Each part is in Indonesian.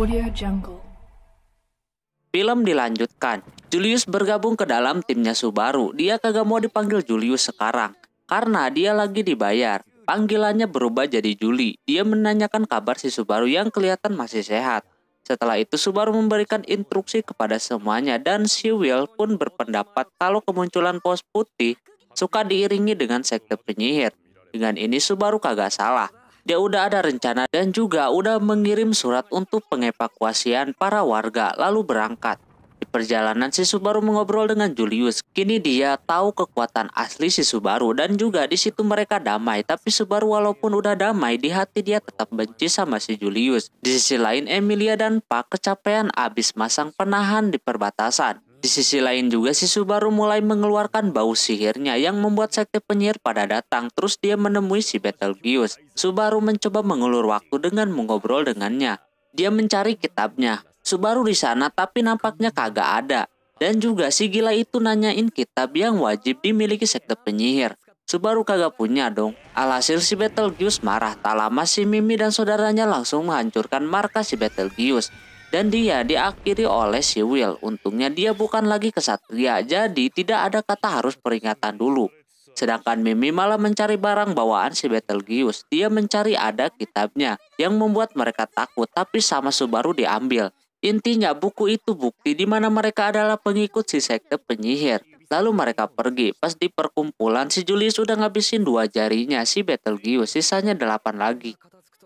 Audio Jungle. Film dilanjutkan. Julius bergabung ke dalam timnya Subaru. Dia kagak mau dipanggil Julius sekarang karena dia lagi dibayar. Panggilannya berubah jadi Juli. Dia menanyakan kabar si Subaru yang kelihatan masih sehat. Setelah itu Subaru memberikan instruksi kepada semuanya dan si Will pun berpendapat kalau kemunculan pos putih suka diiringi dengan sekte penyihir. Dengan ini Subaru kagak salah dia udah ada rencana dan juga udah mengirim surat untuk pengevakuasian para warga lalu berangkat. Di perjalanan si Subaru mengobrol dengan Julius. Kini dia tahu kekuatan asli si Subaru dan juga di situ mereka damai. Tapi Subaru walaupun udah damai di hati dia tetap benci sama si Julius. Di sisi lain Emilia dan Pak kecapean abis masang penahan di perbatasan. Di sisi lain juga si Subaru mulai mengeluarkan bau sihirnya yang membuat sekte penyihir pada datang terus dia menemui si Betelgeuse. Subaru mencoba mengulur waktu dengan mengobrol dengannya. Dia mencari kitabnya. Subaru di sana tapi nampaknya kagak ada. Dan juga si gila itu nanyain kitab yang wajib dimiliki sekte penyihir. Subaru kagak punya dong. Alhasil si Betelgeuse marah tak lama si Mimi dan saudaranya langsung menghancurkan markas si Betelgeuse. Dan dia diakhiri oleh si Will. Untungnya dia bukan lagi kesatria, jadi tidak ada kata harus peringatan dulu. Sedangkan Mimi malah mencari barang bawaan si Betelgeuse. Dia mencari ada kitabnya yang membuat mereka takut tapi sama Subaru diambil. Intinya buku itu bukti di mana mereka adalah pengikut si sekte penyihir. Lalu mereka pergi. Pas di perkumpulan si Julius udah ngabisin dua jarinya si Betelgeuse, sisanya delapan lagi.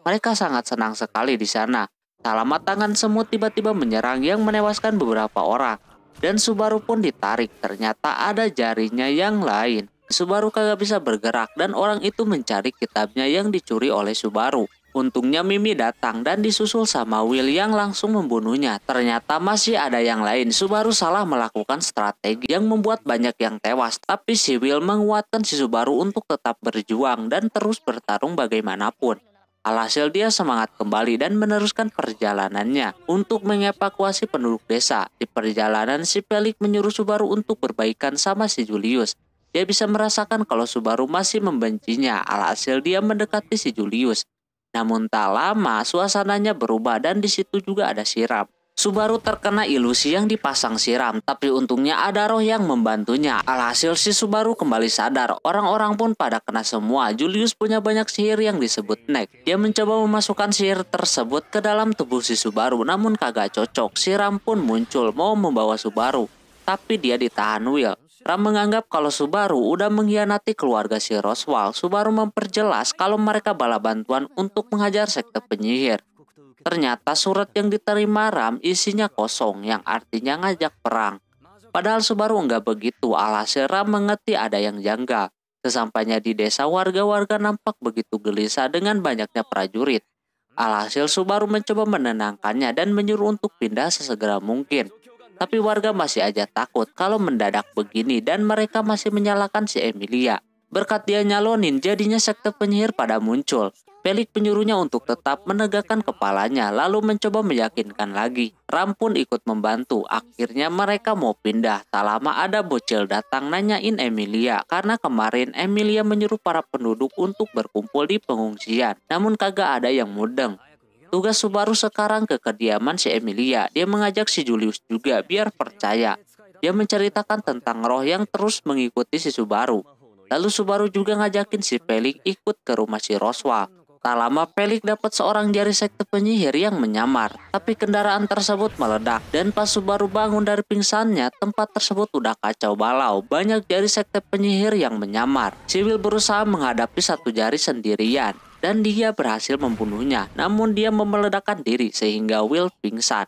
Mereka sangat senang sekali di sana. Salamat tangan semut tiba-tiba menyerang yang menewaskan beberapa orang. Dan Subaru pun ditarik, ternyata ada jarinya yang lain. Subaru kagak bisa bergerak dan orang itu mencari kitabnya yang dicuri oleh Subaru. Untungnya Mimi datang dan disusul sama Will yang langsung membunuhnya. Ternyata masih ada yang lain. Subaru salah melakukan strategi yang membuat banyak yang tewas. Tapi si Will menguatkan si Subaru untuk tetap berjuang dan terus bertarung bagaimanapun. Alhasil dia semangat kembali dan meneruskan perjalanannya untuk mengevakuasi penduduk desa. Di perjalanan si Pelik menyuruh Subaru untuk berbaikan sama si Julius. Dia bisa merasakan kalau Subaru masih membencinya, alhasil dia mendekati si Julius. Namun tak lama suasananya berubah dan di situ juga ada siram. Subaru terkena ilusi yang dipasang siram, tapi untungnya ada roh yang membantunya. Alhasil si Subaru kembali sadar, orang-orang pun pada kena semua. Julius punya banyak sihir yang disebut Nek. Dia mencoba memasukkan sihir tersebut ke dalam tubuh si Subaru, namun kagak cocok. Siram pun muncul, mau membawa Subaru. Tapi dia ditahan Will. Ram menganggap kalau Subaru udah mengkhianati keluarga si Roswell. Subaru memperjelas kalau mereka bala bantuan untuk menghajar sekte penyihir. Ternyata surat yang diterima Ram isinya kosong yang artinya ngajak perang. Padahal Subaru nggak begitu, alhasil Ram mengerti ada yang janggal. Sesampainya di desa, warga-warga nampak begitu gelisah dengan banyaknya prajurit. Alhasil Subaru mencoba menenangkannya dan menyuruh untuk pindah sesegera mungkin. Tapi warga masih aja takut kalau mendadak begini dan mereka masih menyalahkan si Emilia. Berkat dia nyalonin, jadinya sekte penyihir pada muncul. Pelik penyuruhnya untuk tetap menegakkan kepalanya, lalu mencoba meyakinkan lagi. Ram pun ikut membantu, akhirnya mereka mau pindah. Tak lama ada bocil datang nanyain Emilia, karena kemarin Emilia menyuruh para penduduk untuk berkumpul di pengungsian. Namun kagak ada yang mudeng. Tugas Subaru sekarang ke kediaman si Emilia. Dia mengajak si Julius juga biar percaya. Dia menceritakan tentang roh yang terus mengikuti si Subaru. Lalu Subaru juga ngajakin si Pelik ikut ke rumah si Roswa. Tak lama Pelik dapat seorang jari sekte penyihir yang menyamar, tapi kendaraan tersebut meledak dan pas Subaru bangun dari pingsannya, tempat tersebut udah kacau balau. Banyak jari sekte penyihir yang menyamar. Sibil berusaha menghadapi satu jari sendirian dan dia berhasil membunuhnya. Namun dia memeledakkan diri sehingga Will pingsan.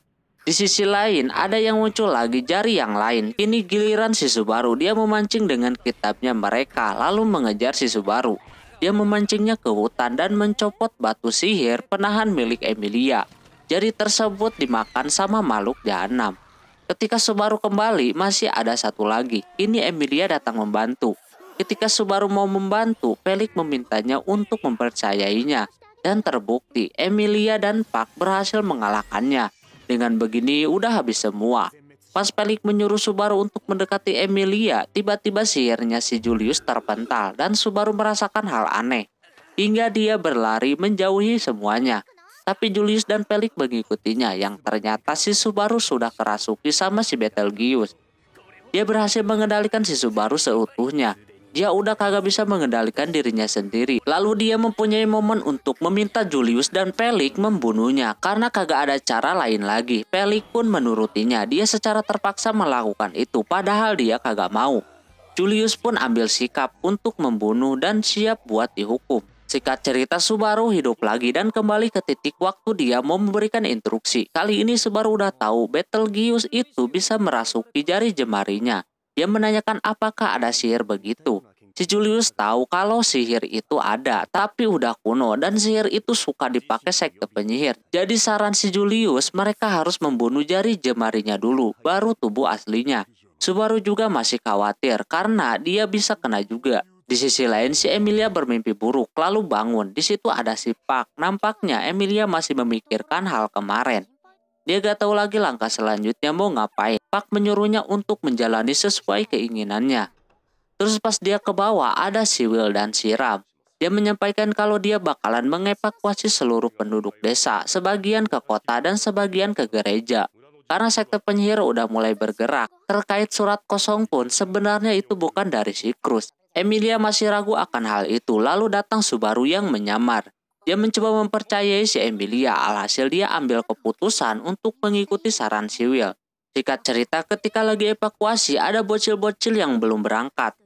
Di sisi lain, ada yang muncul lagi jari yang lain. Kini giliran si Subaru, dia memancing dengan kitabnya mereka, lalu mengejar si Subaru. Dia memancingnya ke hutan dan mencopot batu sihir penahan milik Emilia. Jari tersebut dimakan sama makhluk jahanam. Ketika Subaru kembali, masih ada satu lagi. Ini Emilia datang membantu. Ketika Subaru mau membantu, Felix memintanya untuk mempercayainya. Dan terbukti, Emilia dan Pak berhasil mengalahkannya. Dengan begini udah habis semua. Pas Pelik menyuruh Subaru untuk mendekati Emilia, tiba-tiba sihirnya si Julius terpental dan Subaru merasakan hal aneh. Hingga dia berlari menjauhi semuanya. Tapi Julius dan Pelik mengikutinya yang ternyata si Subaru sudah kerasuki sama si Betelgeuse. Dia berhasil mengendalikan si Subaru seutuhnya dia udah kagak bisa mengendalikan dirinya sendiri. Lalu dia mempunyai momen untuk meminta Julius dan Pelik membunuhnya karena kagak ada cara lain lagi. Pelik pun menurutinya, dia secara terpaksa melakukan itu padahal dia kagak mau. Julius pun ambil sikap untuk membunuh dan siap buat dihukum. Sikat cerita Subaru hidup lagi dan kembali ke titik waktu dia mau memberikan instruksi. Kali ini Subaru udah tahu Betelgeuse itu bisa merasuki jari jemarinya. Dia menanyakan apakah ada sihir begitu. Si Julius tahu kalau sihir itu ada, tapi udah kuno dan sihir itu suka dipakai sekte penyihir. Jadi saran si Julius, mereka harus membunuh jari jemarinya dulu, baru tubuh aslinya. Subaru juga masih khawatir karena dia bisa kena juga. Di sisi lain, si Emilia bermimpi buruk, lalu bangun. Di situ ada si Pak. Nampaknya Emilia masih memikirkan hal kemarin. Dia gak tahu lagi langkah selanjutnya mau ngapain. Pak menyuruhnya untuk menjalani sesuai keinginannya. Terus pas dia ke bawah ada si Will dan si Ram. Dia menyampaikan kalau dia bakalan mengevakuasi seluruh penduduk desa, sebagian ke kota dan sebagian ke gereja. Karena sekte penyihir udah mulai bergerak. Terkait surat kosong pun sebenarnya itu bukan dari si Cruz. Emilia masih ragu akan hal itu, lalu datang Subaru yang menyamar. Dia mencoba mempercayai si Emilia, ya alhasil dia ambil keputusan untuk mengikuti saran si Will. Sikat cerita ketika lagi evakuasi ada bocil-bocil yang belum berangkat.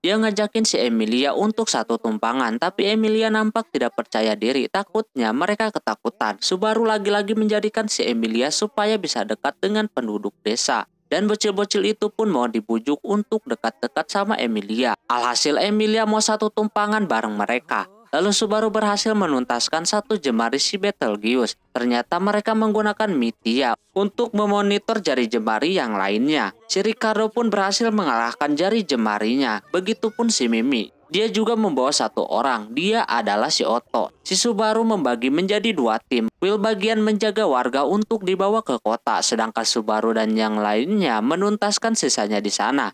Dia ngajakin si Emilia ya untuk satu tumpangan, tapi Emilia nampak tidak percaya diri, takutnya mereka ketakutan. Subaru lagi-lagi menjadikan si Emilia ya supaya bisa dekat dengan penduduk desa dan bocil-bocil itu pun mau dibujuk untuk dekat-dekat sama Emilia. Alhasil Emilia mau satu tumpangan bareng mereka. Lalu Subaru berhasil menuntaskan satu jemari si Betelgeuse. Ternyata mereka menggunakan media untuk memonitor jari jemari yang lainnya. Si Ricardo pun berhasil mengalahkan jari jemarinya, begitupun si Mimi. Dia juga membawa satu orang, dia adalah si Otto. Si Subaru membagi menjadi dua tim. Will bagian menjaga warga untuk dibawa ke kota, sedangkan Subaru dan yang lainnya menuntaskan sisanya di sana.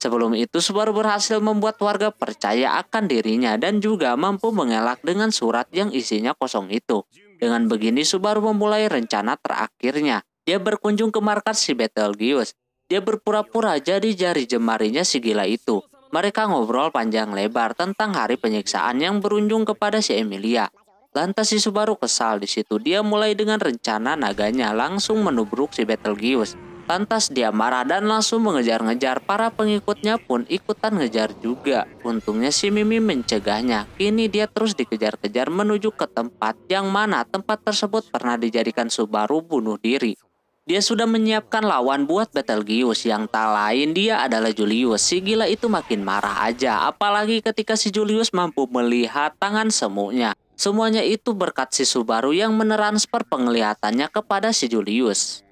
Sebelum itu, Subaru berhasil membuat warga percaya akan dirinya dan juga mampu mengelak dengan surat yang isinya kosong itu. Dengan begini, Subaru memulai rencana terakhirnya. Dia berkunjung ke markas si Betelgeuse. Dia berpura-pura jadi jari jemarinya si gila itu. Mereka ngobrol panjang lebar tentang hari penyiksaan yang berunjung kepada si Emilia. Lantas si Subaru kesal di situ. Dia mulai dengan rencana naganya langsung menubruk si Betelgeuse. Lantas dia marah dan langsung mengejar-ngejar para pengikutnya pun ikutan ngejar juga. Untungnya si Mimi mencegahnya. Kini dia terus dikejar-kejar menuju ke tempat yang mana tempat tersebut pernah dijadikan Subaru bunuh diri. Dia sudah menyiapkan lawan buat Betelgeuse yang tak lain dia adalah Julius. Si gila itu makin marah aja apalagi ketika si Julius mampu melihat tangan semuanya. Semuanya itu berkat si Subaru yang meneransfer penglihatannya kepada si Julius.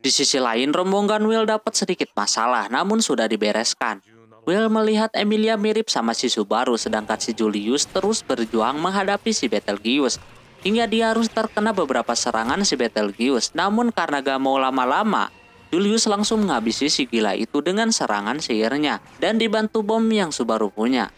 Di sisi lain, rombongan Will dapat sedikit masalah, namun sudah dibereskan. Will melihat Emilia mirip sama si Subaru, sedangkan si Julius terus berjuang menghadapi si Betelgeuse. Hingga dia harus terkena beberapa serangan si Betelgeuse, namun karena gak mau lama-lama, Julius langsung menghabisi si gila itu dengan serangan sihirnya, dan dibantu bom yang Subaru punya.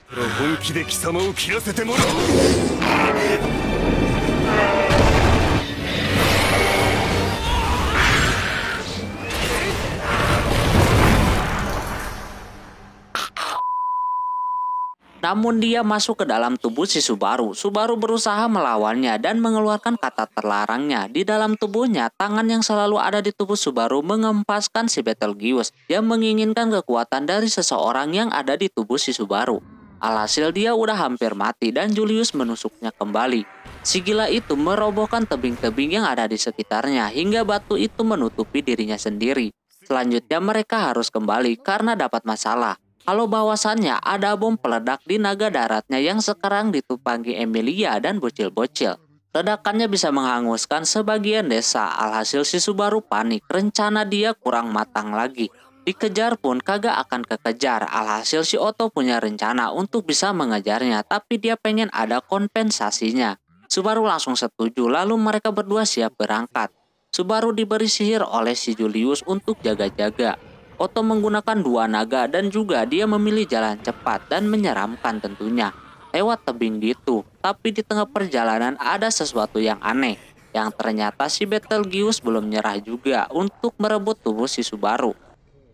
Namun dia masuk ke dalam tubuh si Subaru. Subaru berusaha melawannya dan mengeluarkan kata terlarangnya. Di dalam tubuhnya, tangan yang selalu ada di tubuh Subaru mengempaskan si Betelgeuse yang menginginkan kekuatan dari seseorang yang ada di tubuh si Subaru. Alhasil dia udah hampir mati dan Julius menusuknya kembali. Si gila itu merobohkan tebing-tebing yang ada di sekitarnya hingga batu itu menutupi dirinya sendiri. Selanjutnya mereka harus kembali karena dapat masalah kalau bahwasannya ada bom peledak di naga daratnya yang sekarang ditumpangi Emilia dan bocil-bocil. Ledakannya bisa menghanguskan sebagian desa, alhasil si Subaru panik, rencana dia kurang matang lagi. Dikejar pun kagak akan kekejar, alhasil si Oto punya rencana untuk bisa mengejarnya, tapi dia pengen ada kompensasinya. Subaru langsung setuju, lalu mereka berdua siap berangkat. Subaru diberi sihir oleh si Julius untuk jaga-jaga. Oto menggunakan dua naga dan juga dia memilih jalan cepat dan menyeramkan tentunya. Lewat tebing gitu, tapi di tengah perjalanan ada sesuatu yang aneh. Yang ternyata si Betelgeuse belum nyerah juga untuk merebut tubuh si Subaru.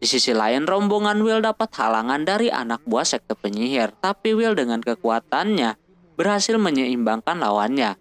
Di sisi lain, rombongan Will dapat halangan dari anak buah sekte penyihir, tapi Will dengan kekuatannya berhasil menyeimbangkan lawannya.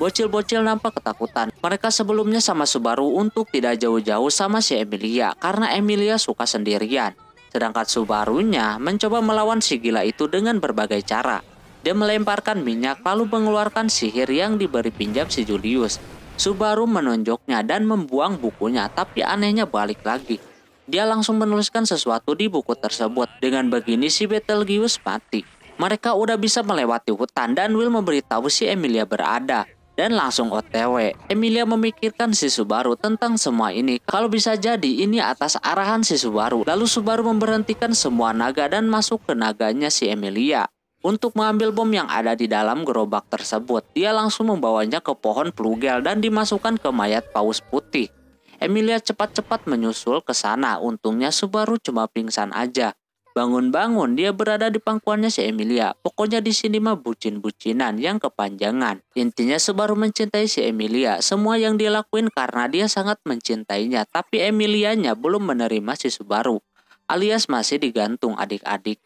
Bocil-bocil nampak ketakutan. Mereka sebelumnya sama Subaru untuk tidak jauh-jauh sama si Emilia karena Emilia suka sendirian. Sedangkan Subarunya mencoba melawan si gila itu dengan berbagai cara. Dia melemparkan minyak lalu mengeluarkan sihir yang diberi pinjam si Julius. Subaru menonjoknya dan membuang bukunya tapi anehnya balik lagi. Dia langsung menuliskan sesuatu di buku tersebut. Dengan begini si Betelgeuse mati. Mereka udah bisa melewati hutan dan Will memberitahu si Emilia berada dan langsung OTW. Emilia memikirkan si Subaru tentang semua ini. Kalau bisa jadi ini atas arahan si Subaru. Lalu Subaru memberhentikan semua naga dan masuk ke naganya si Emilia untuk mengambil bom yang ada di dalam gerobak tersebut. Dia langsung membawanya ke pohon plugel dan dimasukkan ke mayat paus putih. Emilia cepat-cepat menyusul ke sana, untungnya Subaru cuma pingsan aja. Bangun-bangun, dia berada di pangkuannya si Emilia. Pokoknya di sini mah bucin-bucinan yang kepanjangan. Intinya sebaru mencintai si Emilia. Semua yang dia lakuin karena dia sangat mencintainya. Tapi Emilianya belum menerima si Subaru. Alias masih digantung adik-adik.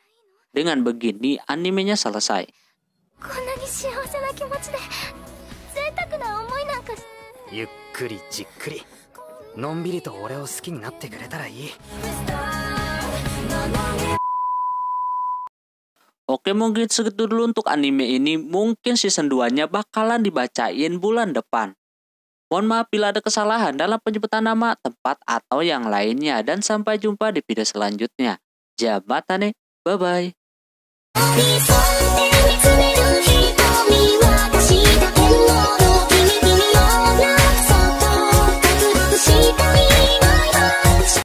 Dengan begini, animenya selesai. Yukkuri jikkuri. ii. Oke mungkin segitu dulu untuk anime ini, mungkin season 2-nya bakalan dibacain bulan depan. Mohon maaf bila ada kesalahan dalam penyebutan nama, tempat, atau yang lainnya. Dan sampai jumpa di video selanjutnya. Jabatane, bye-bye.